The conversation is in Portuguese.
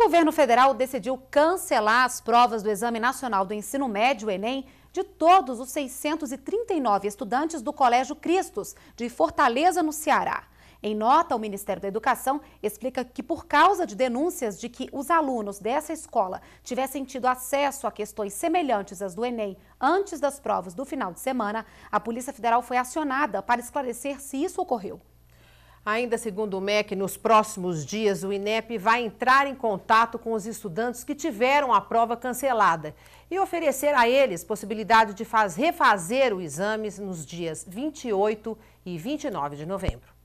O governo federal decidiu cancelar as provas do Exame Nacional do Ensino Médio, Enem, de todos os 639 estudantes do Colégio Cristos, de Fortaleza, no Ceará. Em nota, o Ministério da Educação explica que, por causa de denúncias de que os alunos dessa escola tivessem tido acesso a questões semelhantes às do Enem antes das provas do final de semana, a Polícia Federal foi acionada para esclarecer se isso ocorreu. Ainda segundo o MEC, nos próximos dias, o INEP vai entrar em contato com os estudantes que tiveram a prova cancelada e oferecer a eles possibilidade de faz, refazer o exame nos dias 28 e 29 de novembro.